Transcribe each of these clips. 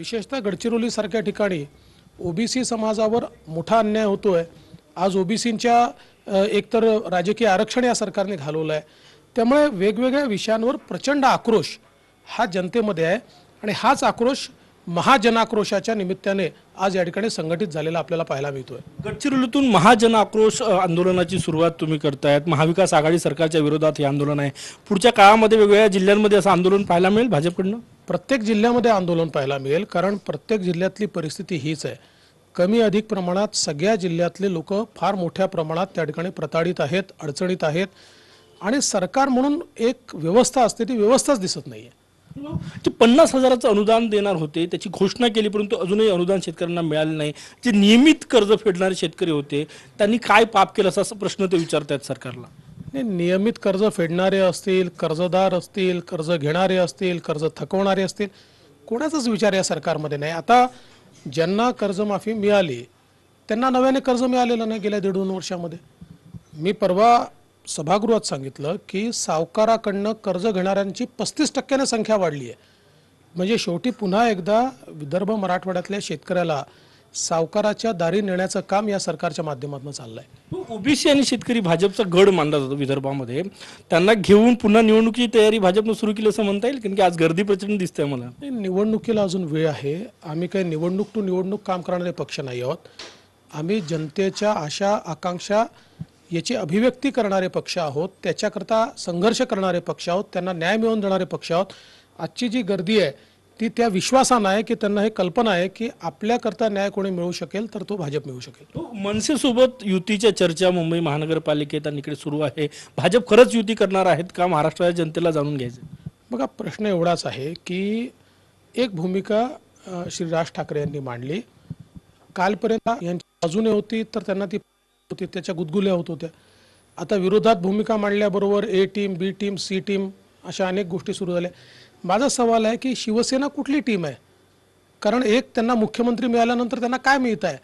विशेषतः गडचिरोलीसारख्या ठिकाणी ओबीसी समाजावर मोठा अन्याय होतोय आज ओबीसींच्या एकतर राजकीय आरक्षण या सरकारने घालवलं आहे त्यामुळे वेगवेगळ्या विषयांवर प्रचंड आक्रोश हा जनतेमध्ये आहे आणि हाच आक्रोश महाजनाक्रोशाच्या निमित्ताने आज या ठिकाणी संघटित झालेला आपल्याला पाहायला मिळतोय गडचिरोलीतून महाजन आक्रोश आंदोलनाची सुरुवात तुम्ही करतायत महाविकास आघाडी सरकारच्या विरोधात हे आंदोलन आहे पुढच्या काळामध्ये वेगवेगळ्या जिल्ह्यांमध्ये असं आंदोलन पाहायला मिळेल भाजपकडनं प्रत्येक जिल्ह्यामध्ये आंदोलन पाहायला मिळेल कारण प्रत्येक जिल्ह्यातली परिस्थिती हीच आहे कमी अधिक प्रमाणात सगळ्या जिल्ह्यातले लोक फार मोठ्या प्रमाणात त्या ठिकाणी प्रताडित आहेत अडचणीत आहेत आणि सरकार म्हणून एक व्यवस्था असते ती व्यवस्थाच दिसत नाही जे पन्नास हजाराचं अनुदान देणार होते त्याची घोषणा केली परंतु अजूनही अनुदान शेतकऱ्यांना मिळालं नाही जे नियमित कर्ज फेडणारे शेतकरी होते त्यांनी काय पाप केलं असा प्रश्न ते विचारत आहेत सरकारला नियमित कर्ज फेडणारे असतील कर्जदार असतील कर्ज घेणारे असतील कर्ज थकवणारे असतील कोणाचाच विचार या सरकारमध्ये नाही आता ज्यांना कर्जमाफी मिळाली त्यांना नव्याने कर्ज मिळालेलं नाही गेल्या दीड दोन वर्षामध्ये मी परवा सभागृहात सांगितलं की सावकाराकडनं कर्ज घेणाऱ्यांची पस्तीस टक्क्याने संख्या वाढली आहे म्हणजे शेवटी पुन्हा एकदा विदर्भ मराठवाड्यातल्या शेतकऱ्याला सावकाराच्या दारी नेण्याचं काम या सरकारच्या माध्यमातून चाललंय ओबीसी आणि शेतकरी भाजपचा गड मानला जातो विदर्भामध्ये त्यांना घेऊन पुन्हा निवडणुकीची तयारी भाजपनं सुरू केली असं म्हणता येईल कारण की आज गर्दी प्रचंड दिसते मला निवडणुकीला अजून वेळ आहे आम्ही काही निवडणूक टू निवडणूक काम करणारे पक्ष नाही आहोत आम्ही जनतेच्या आशा आकांक्षा याची अभिव्यक्ती करणारे पक्ष आहोत त्याच्याकरता संघर्ष करणारे पक्ष आहोत त्यांना न्याय मिळवून देणारे पक्ष आहोत आजची जी गर्दी आहे ती त्या विश्वासानं आहे की त्यांना हे कल्पना आहे की आपल्याकरता न्याय कोणी मिळू शकेल तर तो भाजप मिळू शकेल मनसेसोबत युतीच्या चर्चा मुंबई महानगरपालिकेत आणि इकडे सुरू आहे भाजप खरंच युती करणार आहेत का महाराष्ट्राच्या जनतेला जाणून घ्यायचं बघा प्रश्न एवढाच आहे की एक भूमिका श्री राज ठाकरे यांनी मांडली कालपर्यंत यांची बाजूने होती तर त्यांना ती होती त्याच्या गुदगुल्या होत होत्या आता विरोधात भूमिका मांडल्याबरोबर A team B team C team अशा अनेक गोष्टी सुरू झाल्या माझा सवाल आहे की शिवसेना कुठली टीम आहे कारण एक त्यांना मुख्यमंत्री मिळाल्यानंतर त्यांना काय मिळत आहे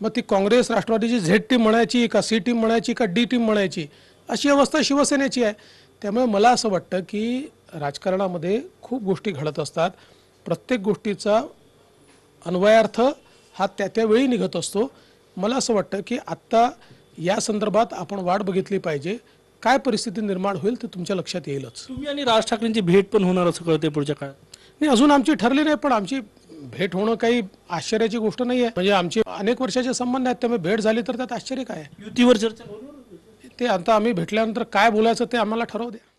मग ती काँग्रेस राष्ट्रवादीची झेड टीम म्हणायची का सी टीम म्हणायची का डी टीम म्हणायची अशी अवस्था शिवसेनेची आहे त्यामुळे मला असं वाटतं की राजकारणामध्ये खूप गोष्टी घडत असतात प्रत्येक गोष्टीचा अन्वयार्थ हा त्या त्यावेळी निघत असतो मला असं वाटतं की आत्ता या संदर्भात आपण वाट बघितली पाहिजे काय परिस्थिती निर्माण होईल ते तुमच्या लक्षात येईलच तुम्ही आणि राज ठाकरेंची भेट पण होणार असं कळते पुढच्या काळात नाही अजून आमची ठरली नाही पण आमची भेट होणं काही आश्चर्याची गोष्ट नाही आहे म्हणजे आमचे अनेक वर्षाचे संबंध आहेत त्यामुळे भेट झाली तर त्यात आश्चर्य काय युतीवर चर्चा ते आता आम्ही भेटल्यानंतर काय बोलायचं ते आम्हाला ठरवू द्या